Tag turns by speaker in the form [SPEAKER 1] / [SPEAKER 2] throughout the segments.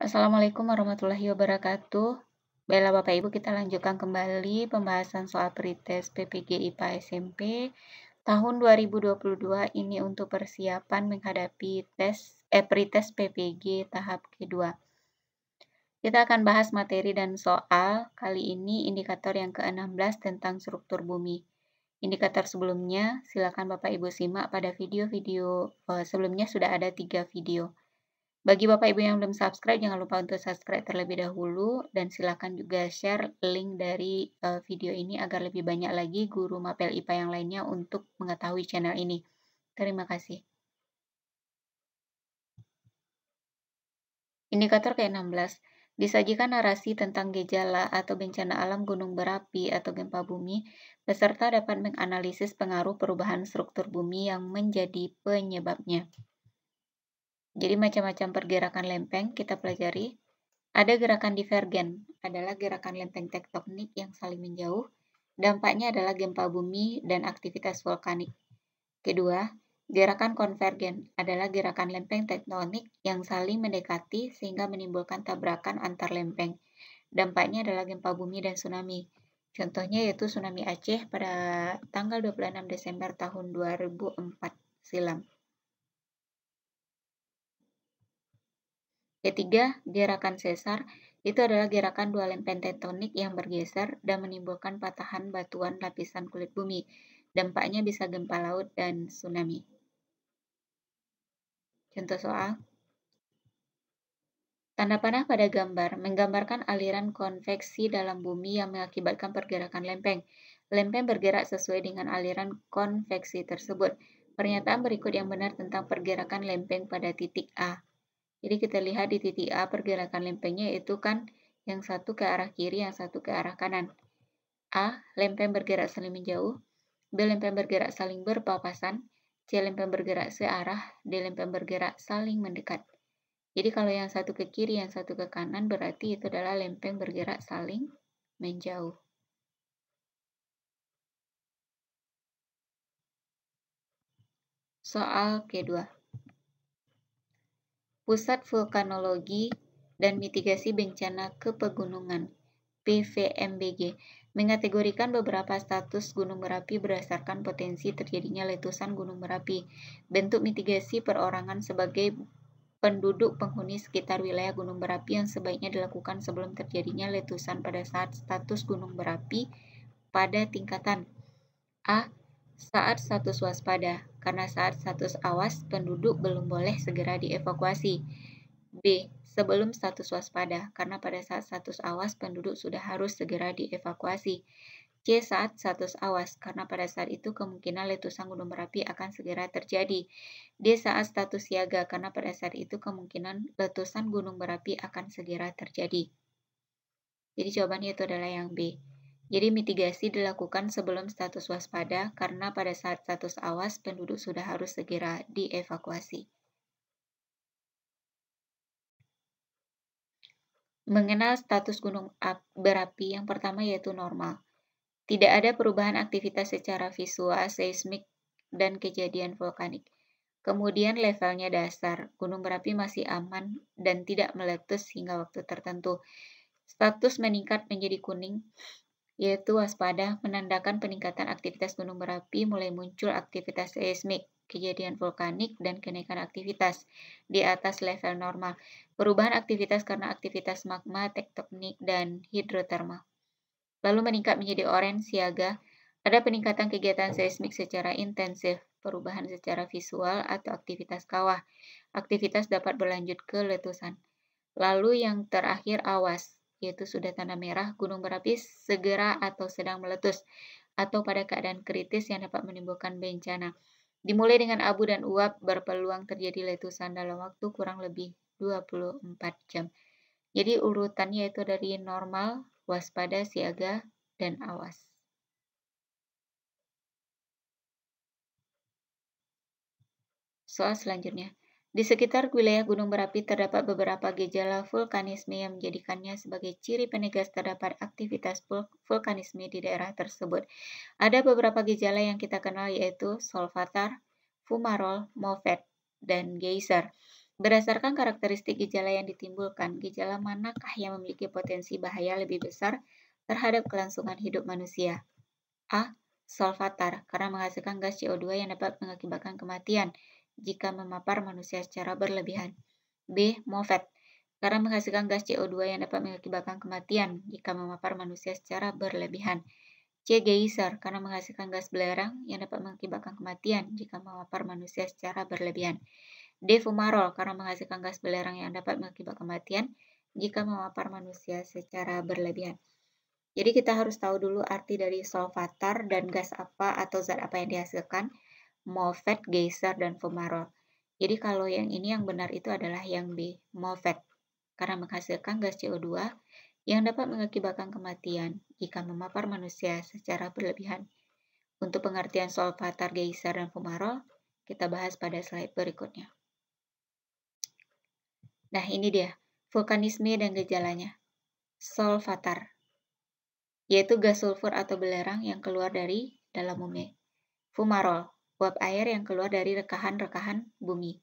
[SPEAKER 1] Assalamualaikum warahmatullahi wabarakatuh. Baiklah Bapak Ibu, kita lanjutkan kembali pembahasan soal pretest PPG IPA SMP tahun 2022 ini untuk persiapan menghadapi tes eh, pretest PPG tahap kedua. Kita akan bahas materi dan soal kali ini indikator yang ke-16 tentang struktur bumi. Indikator sebelumnya, silakan Bapak Ibu simak pada video-video eh, sebelumnya sudah ada tiga video. Bagi Bapak Ibu yang belum subscribe, jangan lupa untuk subscribe terlebih dahulu dan silakan juga share link dari uh, video ini agar lebih banyak lagi guru mapel IPA yang lainnya untuk mengetahui channel ini. Terima kasih. Indikator ke-16, disajikan narasi tentang gejala atau bencana alam gunung berapi atau gempa bumi, peserta dapat menganalisis pengaruh perubahan struktur bumi yang menjadi penyebabnya. Jadi macam-macam pergerakan lempeng kita pelajari. Ada gerakan divergen, adalah gerakan lempeng tektonik yang saling menjauh. Dampaknya adalah gempa bumi dan aktivitas vulkanik. Kedua, gerakan konvergen adalah gerakan lempeng tektonik yang saling mendekati sehingga menimbulkan tabrakan antar lempeng. Dampaknya adalah gempa bumi dan tsunami. Contohnya yaitu tsunami Aceh pada tanggal 26 Desember tahun 2004 silam. Ketiga, gerakan sesar itu adalah gerakan dua lempeng tektonik yang bergeser dan menimbulkan patahan batuan lapisan kulit bumi. Dampaknya bisa gempa laut dan tsunami. Contoh soal. Tanda panah pada gambar menggambarkan aliran konveksi dalam bumi yang mengakibatkan pergerakan lempeng. Lempeng bergerak sesuai dengan aliran konveksi tersebut. Pernyataan berikut yang benar tentang pergerakan lempeng pada titik A. Jadi kita lihat di titik A pergerakan lempengnya itu kan yang satu ke arah kiri, yang satu ke arah kanan. A. Lempeng bergerak saling menjauh. B. Lempeng bergerak saling berpapasan. C. Lempeng bergerak searah. D. Lempeng bergerak saling mendekat. Jadi kalau yang satu ke kiri, yang satu ke kanan, berarti itu adalah lempeng bergerak saling menjauh. Soal kedua. Pusat Vulkanologi dan Mitigasi Bencana Kepegunungan PVMBG mengategorikan beberapa status Gunung berapi berdasarkan potensi terjadinya letusan Gunung berapi. bentuk mitigasi perorangan sebagai penduduk penghuni sekitar wilayah Gunung berapi yang sebaiknya dilakukan sebelum terjadinya letusan pada saat status Gunung berapi pada tingkatan A saat status waspada, karena saat status awas penduduk belum boleh segera dievakuasi. B. Sebelum status waspada, karena pada saat status awas penduduk sudah harus segera dievakuasi. C. Saat status awas, karena pada saat itu kemungkinan letusan gunung berapi akan segera terjadi. D. Saat status siaga, karena pada saat itu kemungkinan letusan gunung berapi akan segera terjadi. Jadi jawabannya itu adalah yang B. Jadi mitigasi dilakukan sebelum status waspada karena pada saat status awas penduduk sudah harus segera dievakuasi. Mengenal status gunung berapi yang pertama yaitu normal. Tidak ada perubahan aktivitas secara visual, seismik, dan kejadian vulkanik. Kemudian levelnya dasar, gunung berapi masih aman dan tidak meletus hingga waktu tertentu. Status meningkat menjadi kuning yaitu waspada menandakan peningkatan aktivitas Gunung berapi mulai muncul aktivitas seismik, kejadian vulkanik, dan kenaikan aktivitas di atas level normal. Perubahan aktivitas karena aktivitas magma, tektonik, dan hidrotermal. Lalu meningkat menjadi orange siaga. Ada peningkatan kegiatan seismik secara intensif, perubahan secara visual atau aktivitas kawah. Aktivitas dapat berlanjut ke letusan. Lalu yang terakhir awas, yaitu sudah tanda merah gunung berapi segera atau sedang meletus atau pada keadaan kritis yang dapat menimbulkan bencana. Dimulai dengan abu dan uap berpeluang terjadi letusan dalam waktu kurang lebih 24 jam. Jadi urutannya itu dari normal, waspada, siaga, dan awas. Soal selanjutnya. Di sekitar wilayah gunung berapi terdapat beberapa gejala vulkanisme yang menjadikannya sebagai ciri penegas terdapat aktivitas vulkanisme di daerah tersebut. Ada beberapa gejala yang kita kenal yaitu solfatar, fumarol, mofet, dan geyser. Berdasarkan karakteristik gejala yang ditimbulkan, gejala manakah yang memiliki potensi bahaya lebih besar terhadap kelangsungan hidup manusia? A. Solfatar karena menghasilkan gas CO2 yang dapat mengakibatkan kematian jika memapar manusia secara berlebihan. B. Mofet karena menghasilkan gas CO2 yang dapat mengakibatkan kematian jika memapar manusia secara berlebihan. C. Geyser, karena menghasilkan gas belerang yang dapat mengakibatkan kematian jika memapar manusia secara berlebihan. D. Fumarol, karena menghasilkan gas belerang yang dapat mengakibatkan kematian jika memapar manusia secara berlebihan. Jadi kita harus tahu dulu arti dari solvatar dan gas apa atau zat apa yang dihasilkan MOFET, Geyser, dan Fumarol. Jadi kalau yang ini yang benar itu adalah yang B, Moffat. karena menghasilkan gas CO2 yang dapat mengakibatkan kematian jika memapar manusia secara berlebihan. Untuk pengertian solvatar, geyser, dan fumarol, kita bahas pada slide berikutnya. Nah, ini dia, vulkanisme dan gejalanya. Solvatar, yaitu gas sulfur atau belerang yang keluar dari dalam mumi. Fumarol, uap air yang keluar dari rekahan-rekahan bumi.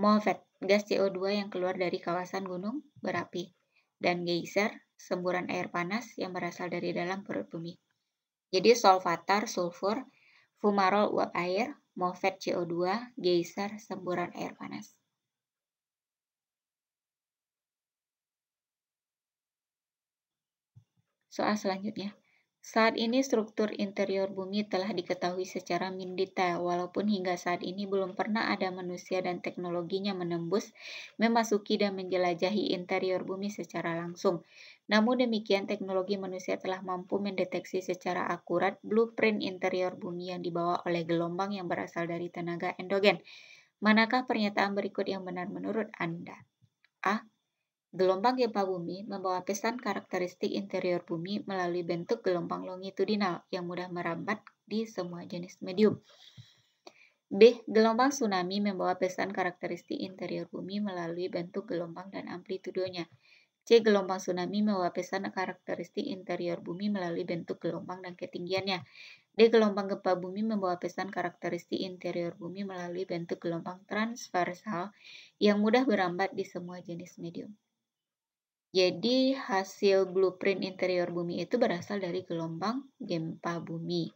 [SPEAKER 1] Molvet, gas CO2 yang keluar dari kawasan gunung berapi. Dan geyser, semburan air panas yang berasal dari dalam perut bumi. Jadi solvatar, sulfur, fumarol uap air, molvet CO2, geyser, semburan air panas. Soal selanjutnya. Saat ini struktur interior bumi telah diketahui secara mendetail, walaupun hingga saat ini belum pernah ada manusia dan teknologinya menembus, memasuki dan menjelajahi interior bumi secara langsung. Namun demikian, teknologi manusia telah mampu mendeteksi secara akurat blueprint interior bumi yang dibawa oleh gelombang yang berasal dari tenaga endogen. Manakah pernyataan berikut yang benar menurut Anda? A. Gelombang gempa bumi membawa pesan karakteristik interior bumi melalui bentuk gelombang longitudinal yang mudah merambat di semua jenis medium. B. Gelombang tsunami membawa pesan karakteristik interior bumi melalui bentuk gelombang dan amplitudonya. C. Gelombang tsunami membawa pesan karakteristik interior bumi melalui bentuk gelombang dan ketinggiannya. D. Gelombang gempa bumi membawa pesan karakteristik interior bumi melalui bentuk gelombang transversal yang mudah berambat di semua jenis medium. Jadi hasil blueprint interior bumi itu berasal dari gelombang gempa bumi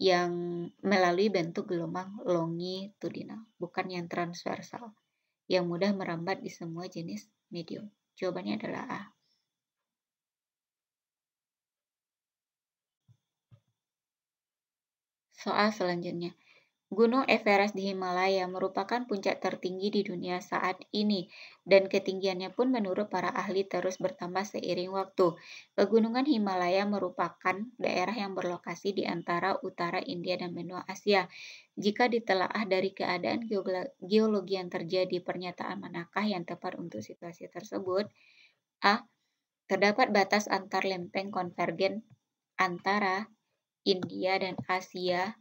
[SPEAKER 1] yang melalui bentuk gelombang longitudinal, bukan yang transversal, yang mudah merambat di semua jenis medium. Jawabannya adalah A. Soal selanjutnya. Gunung Everest di Himalaya merupakan puncak tertinggi di dunia saat ini, dan ketinggiannya pun menurut para ahli terus bertambah seiring waktu. Pegunungan Himalaya merupakan daerah yang berlokasi di antara utara India dan benua Asia. Jika ditelaah dari keadaan geologi yang terjadi, pernyataan manakah yang tepat untuk situasi tersebut? A. Terdapat batas antar lempeng konvergen antara India dan Asia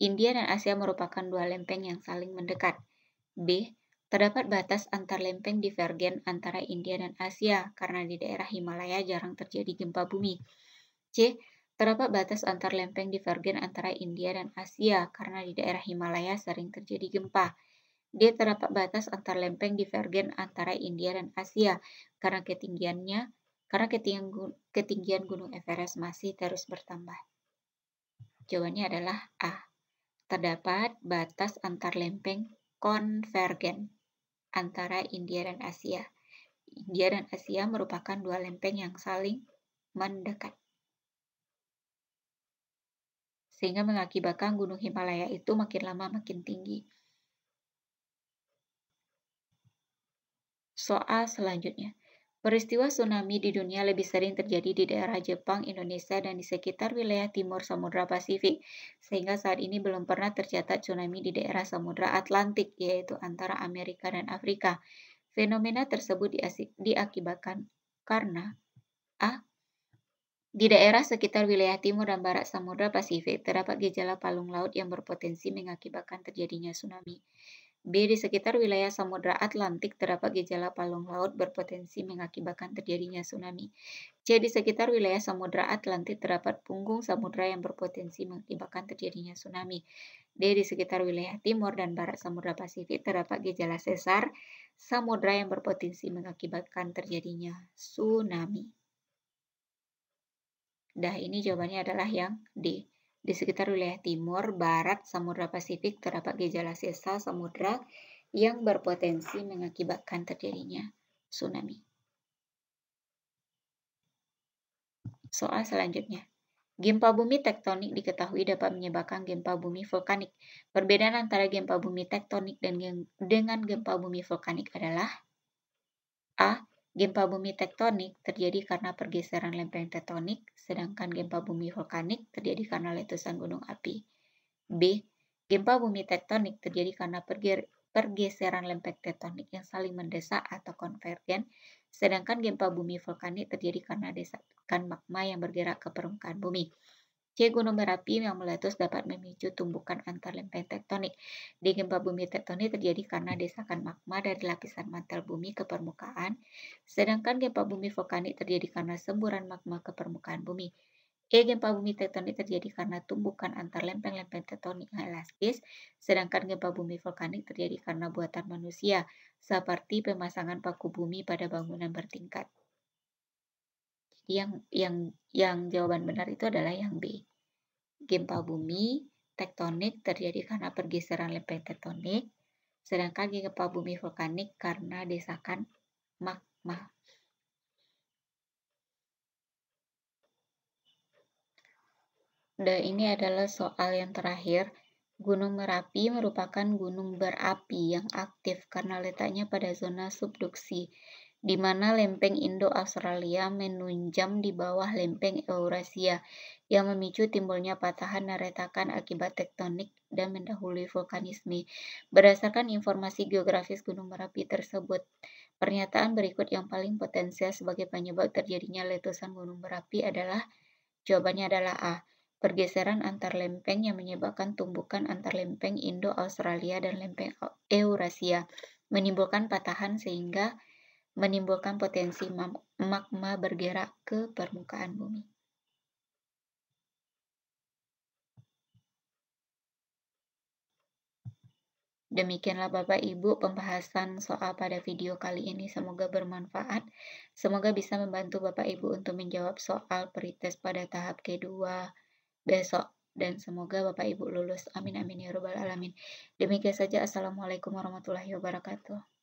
[SPEAKER 1] India dan Asia merupakan dua lempeng yang saling mendekat. B. Terdapat batas antar lempeng divergen antara India dan Asia karena di daerah Himalaya jarang terjadi gempa bumi. C. Terdapat batas antar lempeng divergen antara India dan Asia karena di daerah Himalaya sering terjadi gempa. D. Terdapat batas antar lempeng divergen antara India dan Asia karena ketinggiannya karena ketinggian, Gunung Everest masih terus bertambah. Jawabannya adalah A terdapat batas antar lempeng konvergen antara India dan Asia. India dan Asia merupakan dua lempeng yang saling mendekat. Sehingga mengakibatkan gunung Himalaya itu makin lama makin tinggi. Soal selanjutnya. Peristiwa tsunami di dunia lebih sering terjadi di daerah Jepang, Indonesia, dan di sekitar wilayah timur Samudra Pasifik, sehingga saat ini belum pernah tercatat tsunami di daerah Samudra Atlantik, yaitu antara Amerika dan Afrika. Fenomena tersebut diakibatkan karena A. Di daerah sekitar wilayah timur dan barat Samudra Pasifik terdapat gejala palung laut yang berpotensi mengakibatkan terjadinya tsunami. B. Di sekitar wilayah Samudra Atlantik terdapat gejala palung laut berpotensi mengakibatkan terjadinya tsunami. C. Di sekitar wilayah Samudra Atlantik terdapat punggung samudra yang berpotensi mengakibatkan terjadinya tsunami. D. Di sekitar wilayah timur dan barat Samudra Pasifik terdapat gejala sesar samudra yang berpotensi mengakibatkan terjadinya tsunami. Dah ini jawabannya adalah yang D. Di sekitar wilayah timur, barat, samudra Pasifik terdapat gejala sisa samudra yang berpotensi mengakibatkan terjadinya tsunami. Soal selanjutnya. Gempa bumi tektonik diketahui dapat menyebabkan gempa bumi vulkanik. Perbedaan antara gempa bumi tektonik dan dengan gempa bumi vulkanik adalah A. Gempa bumi tektonik terjadi karena pergeseran lempeng tektonik, sedangkan gempa bumi vulkanik terjadi karena letusan gunung api. B. Gempa bumi tektonik terjadi karena pergeseran lempeng tektonik yang saling mendesak atau konvergen, sedangkan gempa bumi vulkanik terjadi karena desakan magma yang bergerak ke permukaan bumi. C. Gunung berapi yang meletus dapat memicu tumbukan antar lempeng tektonik. Di gempa bumi tektonik terjadi karena desakan magma dari lapisan mantel bumi ke permukaan, sedangkan gempa bumi vulkanik terjadi karena semburan magma ke permukaan bumi. E. Gempa bumi tektonik terjadi karena tumbukan antar lempeng-lempeng tektonik yang elastis, sedangkan gempa bumi vulkanik terjadi karena buatan manusia, seperti pemasangan paku bumi pada bangunan bertingkat. Jadi yang yang yang jawaban benar itu adalah yang B gempa bumi tektonik terjadi karena pergeseran lempeng tektonik, sedangkan gempa bumi vulkanik karena desakan magma. Nah, ini adalah soal yang terakhir. Gunung Merapi merupakan gunung berapi yang aktif karena letaknya pada zona subduksi di mana lempeng Indo-Australia menunjam di bawah lempeng Eurasia yang memicu timbulnya patahan dan retakan akibat tektonik dan mendahului vulkanisme. Berdasarkan informasi geografis Gunung Merapi tersebut, pernyataan berikut yang paling potensial sebagai penyebab terjadinya letusan Gunung Merapi adalah jawabannya adalah A. Pergeseran antar lempeng yang menyebabkan tumbukan antar lempeng Indo-Australia dan lempeng Eurasia menimbulkan patahan sehingga menimbulkan potensi magma bergerak ke permukaan bumi. Demikianlah Bapak Ibu pembahasan soal pada video kali ini. Semoga bermanfaat. Semoga bisa membantu Bapak Ibu untuk menjawab soal perites pada tahap kedua besok. Dan semoga Bapak Ibu lulus. Amin amin ya robbal alamin. Demikian saja. Assalamualaikum warahmatullahi wabarakatuh.